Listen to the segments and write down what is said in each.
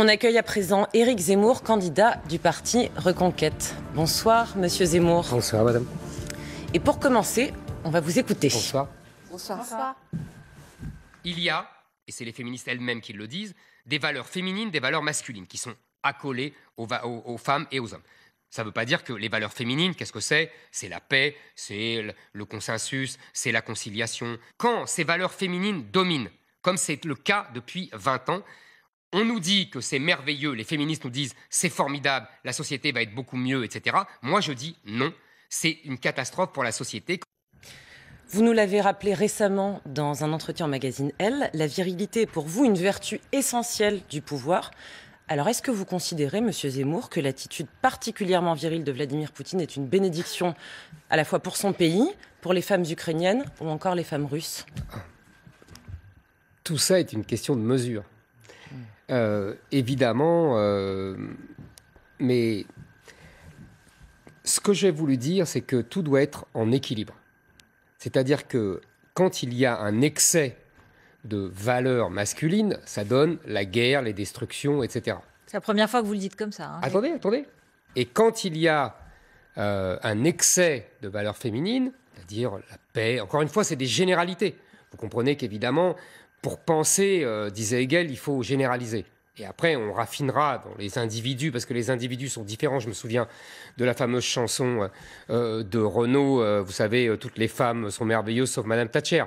On accueille à présent Éric Zemmour, candidat du parti Reconquête. Bonsoir, monsieur Zemmour. Bonsoir, madame. Et pour commencer, on va vous écouter. Bonsoir. Bonsoir. Il y a, et c'est les féministes elles-mêmes qui le disent, des valeurs féminines, des valeurs masculines qui sont accolées aux, aux femmes et aux hommes. Ça ne veut pas dire que les valeurs féminines, qu'est-ce que c'est C'est la paix, c'est le consensus, c'est la conciliation. Quand ces valeurs féminines dominent, comme c'est le cas depuis 20 ans, on nous dit que c'est merveilleux, les féministes nous disent c'est formidable, la société va être beaucoup mieux, etc. Moi je dis non, c'est une catastrophe pour la société. Vous nous l'avez rappelé récemment dans un entretien en magazine Elle, la virilité est pour vous une vertu essentielle du pouvoir. Alors est-ce que vous considérez, Monsieur Zemmour, que l'attitude particulièrement virile de Vladimir Poutine est une bénédiction à la fois pour son pays, pour les femmes ukrainiennes ou encore les femmes russes Tout ça est une question de mesure. Euh, évidemment, euh, mais ce que j'ai voulu dire, c'est que tout doit être en équilibre. C'est-à-dire que quand il y a un excès de valeurs masculines, ça donne la guerre, les destructions, etc. C'est la première fois que vous le dites comme ça. Hein. Attendez, attendez. Et quand il y a euh, un excès de valeurs féminines, c'est-à-dire la paix, encore une fois, c'est des généralités. Vous comprenez qu'évidemment, pour penser, euh, disait Hegel, il faut généraliser. Et après, on raffinera dans les individus, parce que les individus sont différents. Je me souviens de la fameuse chanson euh, euh, de Renaud, vous savez, toutes les femmes sont merveilleuses sauf Madame Thatcher.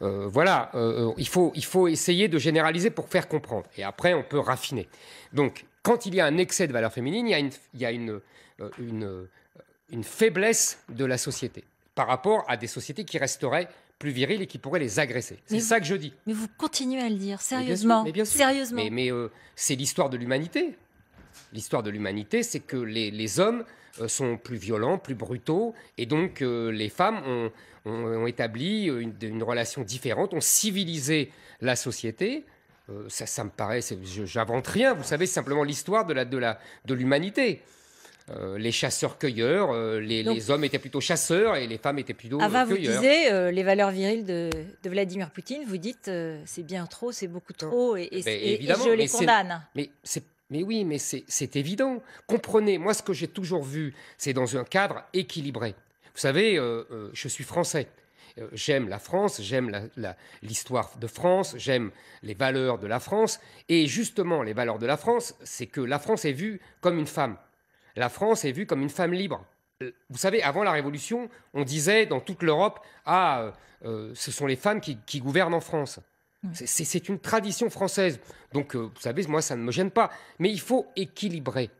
voilà, il, faut, il faut essayer de généraliser pour faire comprendre. Et après, on peut raffiner. Donc, quand il y a un excès de valeur féminine, il y a une faiblesse de la société par rapport à des sociétés qui resteraient plus viriles et qui pourraient les agresser. C'est ça que je dis. Mais vous continuez à le dire, sérieusement. Mais bien sûr, Sérieusement. Mais, euh, c'est l'histoire de l'humanité. L'histoire de l'humanité, c'est que les, hommes euh, sont plus violents, plus brutaux, et donc euh, les femmes ont, établi une, relation différente, ont civilisé la société. ça, ça me paraît, j'invente rien, vous savez, simplement l'histoire de l'humanité. La, de la, de euh, les chasseurs-cueilleurs, euh, les, hommes étaient plutôt chasseurs et les femmes étaient plutôt Ava, euh, vous disiez les valeurs viriles de, Vladimir Poutine, vous dites c'est bien trop, c'est beaucoup trop, et, ben, je les condamne. mais, oui, mais c'est évident. Comprenez, moi ce que j'ai toujours vu, c'est dans un cadre équilibré. Vous savez, je suis français. J'aime la France, j'aime l'histoire de France, j'aime les valeurs de la France. Et justement, les valeurs de la France, c'est que la France est vue comme une femme la France est vue comme une femme libre. Euh, vous savez, avant la Révolution, on disait dans toute l'Europe, ah, euh, euh, ce sont les femmes qui, gouvernent en France. C'est une tradition française. Donc, vous savez, moi, ça ne me gêne pas. Mais il faut équilibrer.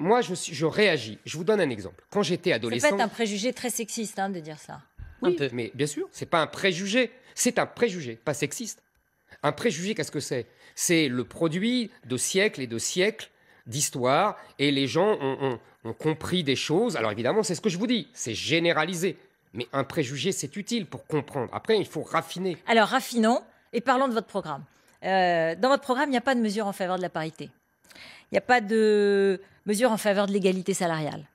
Moi, je, réagis. Je vous donne un exemple. Quand j'étais adolescent. C'est peut être un préjugé très sexiste hein, de dire ça. Oui, mais bien sûr, ce n'est pas un préjugé. C'est un préjugé, pas sexiste. Un préjugé, qu'est-ce que c'est C'est le produit de siècles et de siècles d'histoire et les gens ont, compris des choses. Alors évidemment, c'est ce que je vous dis, c'est généralisé. Mais un préjugé, c'est utile pour comprendre. Après, il faut raffiner. Alors raffinons et parlons de votre programme. Euh, dans votre programme, il n'y a pas de mesure en faveur de la parité. Il n'y a pas de mesure en faveur de l'égalité salariale.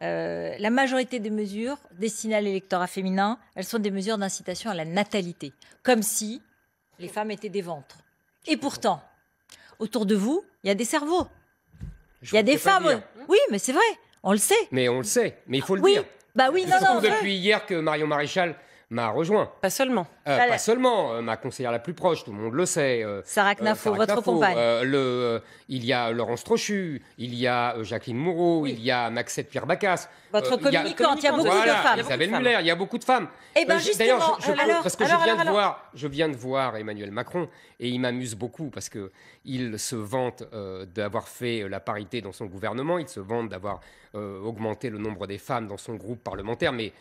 Euh, la majorité des mesures destinées à l'électorat féminin, elles sont des mesures d'incitation à la natalité, comme si les femmes étaient des ventres. Et pourtant, autour de vous, il y a des cerveaux. Il y a des femmes. Oui, mais c'est vrai. On le sait. Mais on le sait. Mais il faut le oui. dire. Bah oui, non, non, depuis hier que Marion Maréchal m'a rejoint. Pas seulement. Euh, pas seulement, euh, ma conseillère la plus proche, tout le monde le sait. Euh, Sarah Knafo, votre compagne. il y a Laurence Trochu, il y a Jacqueline Moreau, il y a Maxette Pierre Bacas. Votre euh, communicante, il y a beaucoup de femmes. Isabelle Muller, il y a beaucoup de femmes. Et eh ben, euh, D'ailleurs, je, que je, viens de voir, je viens de voir Emmanuel Macron et il m'amuse beaucoup parce qu'il se vante euh, d'avoir fait la parité dans son gouvernement, il se vante d'avoir augmenté le nombre des femmes dans son groupe parlementaire, mais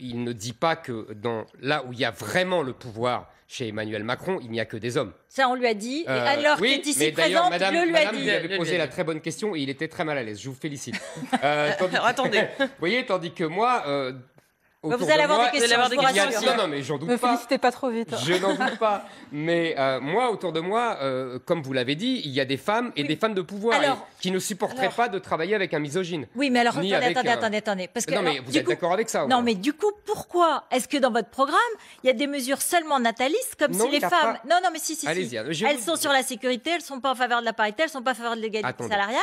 il ne dit pas que dans, là où il y a vraiment le pouvoir chez Emmanuel Macron, il n'y a que des hommes. Ça, on lui a dit. alors qu'il est ici présent, le lui a posé la très bonne question et il était très mal à l'aise. Je vous félicite. Attendez voyez, tandis que moi, euh, bah, vous allez avoir des questions. Avoir Non, non, mais j'en doute pas. félicitez pas trop vite. Je n'en doute pas. Mais euh, moi, autour de moi, euh, comme vous l'avez dit, il y a des femmes et des femmes de pouvoir qui ne supporteraient pas de travailler avec un misogyne. Oui, mais alors euh, attendez, attendez, attendez, non, mais vous êtes d'accord avec ça Non, mais du coup, pourquoi est-ce que dans votre programme, il y a des mesures seulement natalistes, comme si les femmes. Non, non, mais si, si. si. Elles sont sur la sécurité, elles ne sont pas en faveur de la parité, elles ne sont pas en faveur de l'égalité salariale.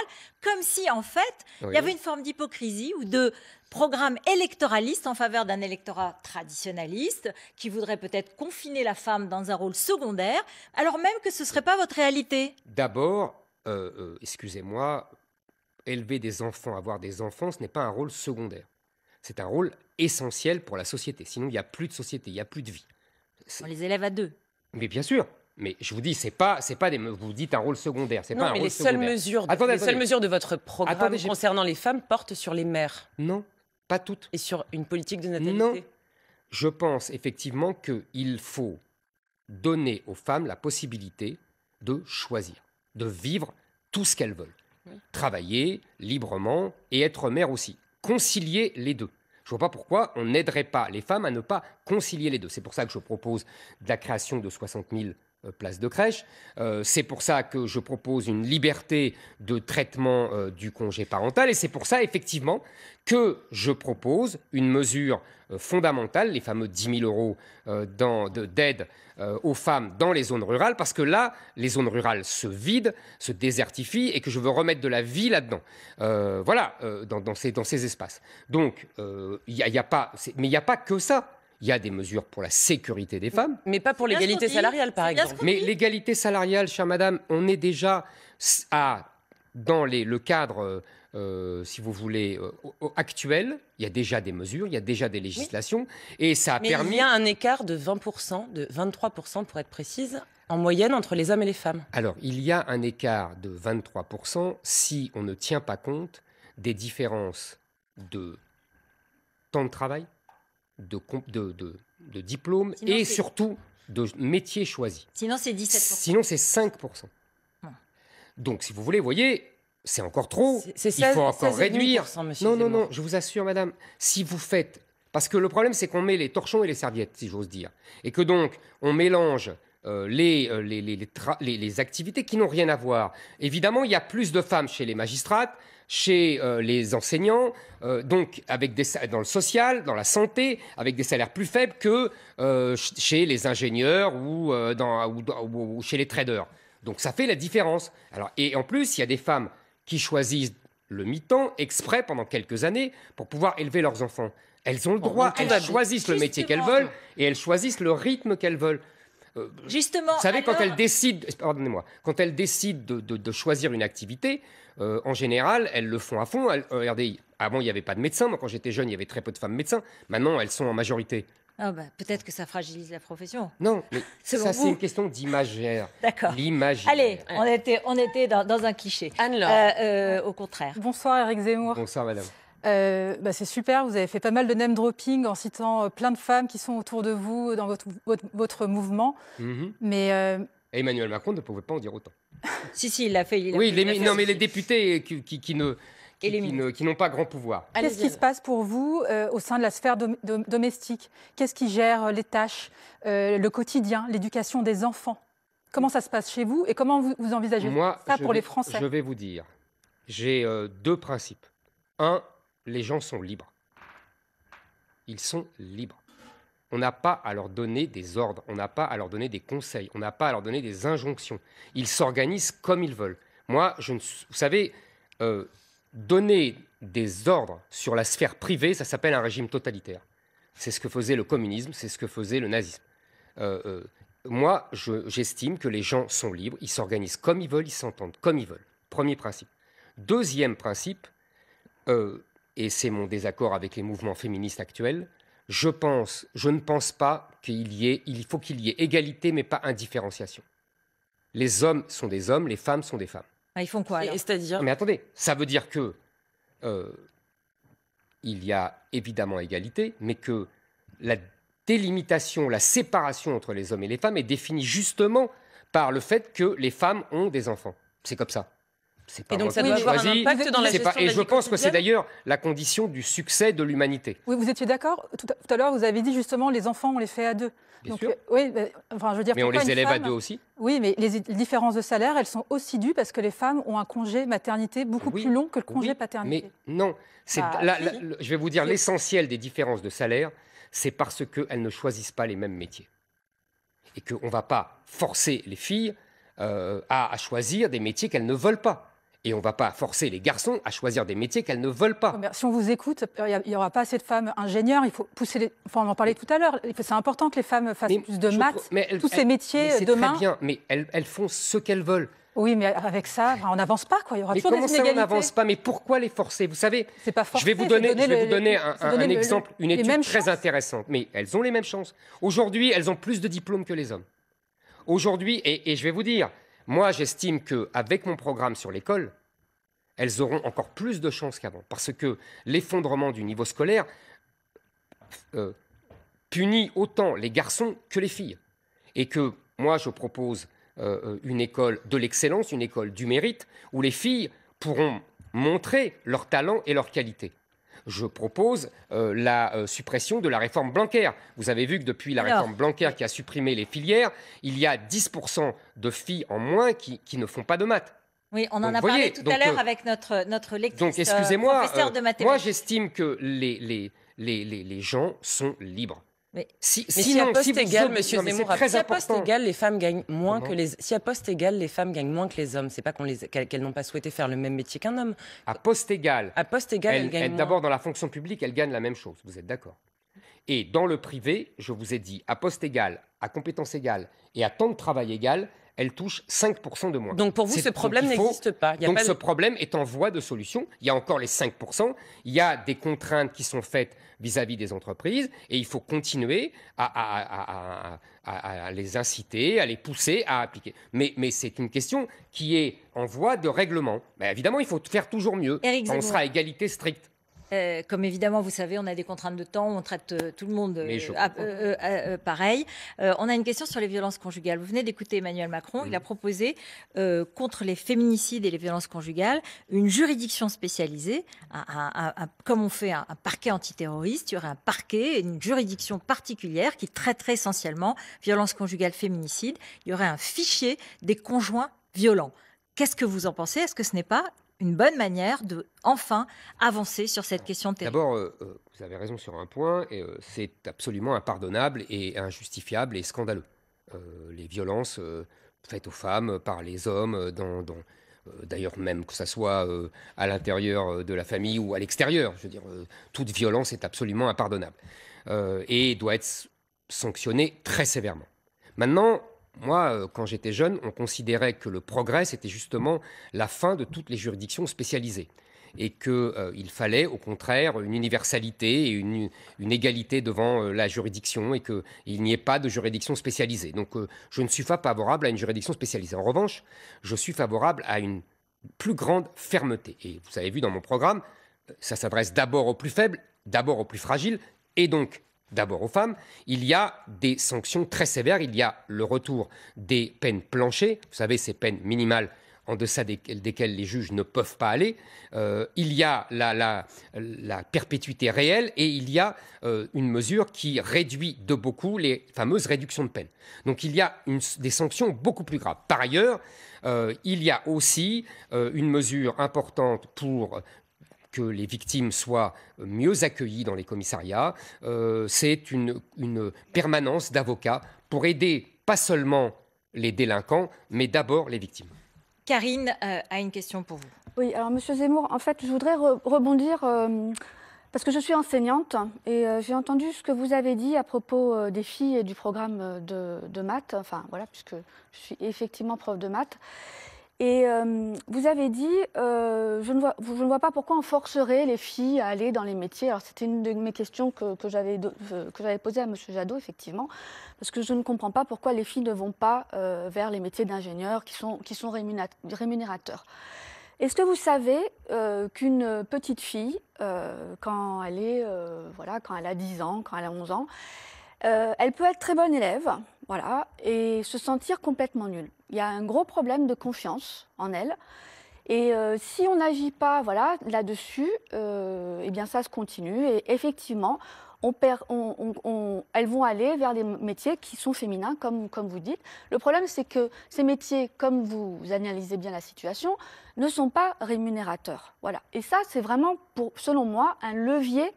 Comme si, en fait, il y avait une forme d'hypocrisie ou de programme électoraliste en faveur d'un électorat traditionnaliste qui voudrait peut-être confiner la femme dans un rôle secondaire, alors même que ce ne serait pas votre réalité D'abord, euh, euh, excusez-moi, élever des enfants, avoir des enfants, ce n'est pas un rôle secondaire. C'est un rôle essentiel pour la société. Sinon, il n'y a plus de société, il n'y a plus de vie. On les élève à deux. Mais bien sûr, mais je vous dis, c'est pas, c'est pas des, vous dites un rôle secondaire, c'est pas un mais les Seules mesures de, les seules mesures de votre programme concernant les femmes portent sur les mères. Non, pas toutes. Et sur une politique de natalité Non. Je pense effectivement qu'il faut donner aux femmes la possibilité de choisir, de vivre tout ce qu'elles veulent. Travailler librement et être mère aussi. Concilier les deux. Je ne vois pas pourquoi on n'aiderait pas les femmes à ne pas concilier les deux. C'est pour ça que je propose la création de 60 000 euh, place de crèche. Euh, c'est pour ça que je propose une liberté de traitement euh, du congé parental et c'est pour ça effectivement que je propose une mesure fondamentale, les fameux 10 000 euros d'aide aux femmes dans les zones rurales, parce que là, les zones rurales se vident, se désertifient et que je veux remettre de la vie là-dedans. voilà, dans, ces, espaces. Donc, il a pas, mais il n'y a pas que ça il y a des mesures pour la sécurité des femmes. Mais pas pour l'égalité salariale, par exemple. Mais l'égalité salariale, chère madame, on est déjà à, dans le cadre, euh, euh, si vous voulez, euh, actuel. Il y a déjà des mesures, il y a déjà des législations. Et ça a permis. un écart de 20%, de 23% pour être précise, en moyenne entre les hommes et les femmes. Alors, il y a un écart de 23% si on ne tient pas compte des différences de temps de travail, de, diplômes et surtout de métiers choisis. Sinon, c'est 17%. Sinon, c'est 5%. Donc, si vous voulez, voyez, c'est encore trop. Il faut encore réduire. Non, non, non, je vous assure, madame, si vous faites. Parce que le problème, c'est qu'on met les torchons et les serviettes, si j'ose dire. Et que donc, on mélange euh, les, euh, les, les, activités qui n'ont rien à voir. Évidemment, il y a plus de femmes chez les magistrates, chez euh, les enseignants, euh, donc avec dans le social, dans la santé, avec des salaires plus faibles que euh, chez les ingénieurs ou, chez les traders. Donc ça fait la différence. et en plus, il y a des femmes qui choisissent le mi-temps exprès pendant quelques années pour pouvoir élever leurs enfants. Elles ont le droit, elles choisissent le métier qu'elles veulent et elles choisissent le rythme qu'elles veulent. Euh, Justement. Vous savez, quand elle décide, pardonnez-moi, quand elle décide de, choisir une activité, euh, en général, elles le font à fond. Euh, avant, il n'y avait pas de médecins. Moi, quand j'étais jeune, il y avait très peu de femmes médecins. Maintenant, elles sont en majorité. Ah bah, peut-être que ça fragilise la profession. Non, mais ça, c'est une question d'imagère. D'accord. L'imaginaire. Allez, on était, on était dans, un cliché. Anne-Laure. au contraire. Bonsoir, Eric Zemmour. Bonsoir, madame. Euh, bah, c'est super, vous avez fait pas mal de name dropping en citant euh, plein de femmes qui sont autour de vous dans votre, votre, mouvement. Mm-hmm. Mais euh, Emmanuel Macron ne pouvait pas en dire autant. si, si, il l'a fait. oui, non, mais les députés qui, ne qui, n'ont pas grand pouvoir. Qu'est-ce qui se passe pour vous au sein de la sphère domestique Qu'est-ce qui gère les tâches, le quotidien, l'éducation des enfants Comment ça se passe chez vous et comment vous, envisagez ça pour les Français Je vais vous dire, j'ai deux principes. Un, les gens sont libres. Ils sont libres. On n'a pas à leur donner des ordres, on n'a pas à leur donner des conseils, on n'a pas à leur donner des injonctions. Ils s'organisent comme ils veulent. Moi, je ne, vous savez, euh, donner des ordres sur la sphère privée, ça s'appelle un régime totalitaire. C'est ce que faisait le communisme, c'est ce que faisait le nazisme. Euh, euh, moi, j'estime que les gens sont libres, ils s'organisent comme ils veulent, ils s'entendent comme ils veulent. Premier principe. Deuxième principe, euh, et c'est mon désaccord avec les mouvements féministes actuels, je, pense, je ne pense pas qu'il y ait, il faut qu'il y ait égalité, mais pas indifférenciation. Les hommes sont des hommes, les femmes sont des femmes. Ah, ils font quoi C'est-à-dire Mais attendez, ça veut dire que euh, il y a évidemment égalité, mais que la délimitation, la séparation entre les hommes et les femmes est définie justement par le fait que les femmes ont des enfants. C'est comme ça et donc ça doit un impact dans la gestion Et je pense que c'est d'ailleurs la condition du succès de l'humanité. Oui, vous étiez d'accord tout à, l'heure, vous avez dit justement les enfants, on les fait à deux. donc, euh, oui, enfin, je veux dire, mais on les élève à deux aussi Oui, mais les, différences de salaire, elles sont aussi dues parce que les femmes ont un congé maternité beaucoup plus long que le congé paternité. Mais non, bah, je vais vous dire l'essentiel des différences de salaire, c'est parce qu'elles ne choisissent pas les mêmes métiers. Et qu'on ne va pas forcer les filles euh, à choisir des métiers qu'elles ne veulent pas. Et on ne va pas forcer les garçons à choisir des métiers qu'elles ne veulent pas. si on vous écoute, il n'y aura pas assez de femmes ingénieures. Il faut pousser on en parlait tout à l'heure. C'est important que les femmes fassent plus de maths, tous ces métiers mais euh, demain. Très bien, mais elles, font ce qu'elles veulent. Oui, mais avec ça, on n'avance pas, quoi. Il y aura toujours des inégalités. Comment ça, on n'avance pas Mais pourquoi les forcer Vous savez, pas je vais vous donner, un, exemple, une étude très intéressante. Mais elles ont les mêmes chances. Aujourd'hui, elles ont plus de diplômes que les hommes. Aujourd'hui, et, et je vais vous dire, moi, j'estime qu'avec mon programme sur l'école, elles auront encore plus de chances qu'avant. Parce que l'effondrement du niveau scolaire euh, punit autant les garçons que les filles. Et que moi, je propose euh, euh, une école de l'excellence, une école du mérite, où les filles pourront montrer leur talent et leurs qualités je propose euh, la euh, suppression de la réforme Blanquer. Vous avez vu que depuis la réforme blanquaire qui a supprimé les filières, il y a 10% de filles en moins qui, ne font pas de maths. Oui, on en a parlé tout à l'heure euh, avec notre, notre lectrice, professeur de mathématiques. moi, j'estime que les, les gens sont libres. Mais, si, à poste égal, Monsieur à poste égal, les femmes gagnent moins que les si à poste égal, les femmes gagnent moins que les hommes. C'est pas qu'elles n'ont pas souhaité faire le même métier qu'un homme. À poste égal. À poste égal, elles, elles D'abord, dans la fonction publique, elles gagnent la même chose. Vous êtes d'accord Et dans le privé, je vous ai dit, à poste égal, à compétence égale et à temps de travail égal, elle touche 5% de moins. Donc pour vous, ce problème n'existe pas. donc ce problème est en voie de solution. Il y a encore les 5%, il y a des contraintes qui sont faites vis-à-vis des entreprises et il faut continuer à, les inciter, à les pousser à appliquer. Mais, c'est une question qui est en voie de règlement. Mais ben, évidemment, il faut faire toujours mieux. on sera à égalité stricte. Euh, comme évidemment, vous savez, on a des contraintes de temps, on traite euh, tout le monde euh, pareil. on a une question sur les violences conjugales. Vous venez d'écouter Emmanuel Macron. Il a mm. proposé contre les féminicides et les violences conjugales une juridiction spécialisée, comme on fait un, parquet antiterroriste. Il y aurait un parquet, une juridiction particulière qui traiterait essentiellement violences conjugales, féminicides. Il y aurait un fichier des conjoints violents. Qu'est-ce que vous en pensez Est-ce que ce n'est pas une bonne manière de enfin avancer sur cette question terrible. D'abord, euh, euh, vous avez raison sur un point, et euh, c'est absolument impardonnable et injustifiable et scandaleux. les violences faites aux femmes par les hommes dans, d'ailleurs même que ça soit à l'intérieur de la famille ou à l'extérieur. Je veux dire, toute violence est absolument impardonnable et doit être sanctionnée très sévèrement. Maintenant, moi, euh, quand j'étais jeune, on considérait que le progrès, c'était justement la fin de toutes les juridictions spécialisées et qu'il euh, fallait au contraire une universalité et une, égalité devant euh, la juridiction et qu'il n'y ait pas de juridiction spécialisée. Donc je ne suis pas favorable à une juridiction spécialisée. En revanche, je suis favorable à une plus grande fermeté. Et vous avez vu dans mon programme, ça s'adresse d'abord aux plus faibles, d'abord aux plus fragiles, et donc d'abord aux femmes, il y a des sanctions très sévères. Il y a le retour des peines planchées, vous savez, ces peines minimales en deçà desquelles, les juges ne peuvent pas aller. Euh, il y a la, la, la, perpétuité réelle et il y a euh, une mesure qui réduit de beaucoup les fameuses réductions de peine. Donc il y a des sanctions beaucoup plus graves. Par ailleurs, euh, il y a aussi une mesure importante pour que les victimes soient euh, mieux accueillies dans les commissariats. Euh, c'est une, permanence d'avocats pour aider pas seulement les délinquants, mais d'abord les victimes. Karine euh, a une question pour vous. Oui, alors Monsieur Zemmour, en fait, je voudrais rebondir parce que je suis enseignante et j'ai entendu ce que vous avez dit à propos des filles et du programme de, de maths. Enfin voilà, puisque je suis effectivement prof de maths. Et euh, vous avez dit, euh, je, ne vois, pas pourquoi on forcerait les filles à aller dans les métiers. Alors c'était une de mes questions que, j'avais euh, posées à M. Jadot, effectivement, parce que je ne comprends pas pourquoi les filles ne vont pas vers les métiers d'ingénieurs qui sont, rémunérateurs. Est-ce que vous savez qu'une petite fille, quand, elle quand elle a 10 ans, quand elle a 11 ans, elle peut être très bonne élève voilà, et se sentir complètement nulle il y a un gros problème de confiance en elles. Et euh, si on n'agit pas voilà, là-dessus, euh, eh bien ça se continue. Et effectivement, on perd, elles vont aller vers des métiers qui sont féminins, comme, comme vous dites. Le problème, c'est que ces métiers, comme vous analysez bien la situation, ne sont pas rémunérateurs. Voilà. Et ça, c'est vraiment, pour, selon moi, un levier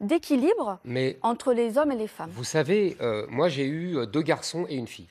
d'équilibre entre les hommes et les femmes. Vous savez, euh, moi j'ai eu euh, deux garçons et une fille.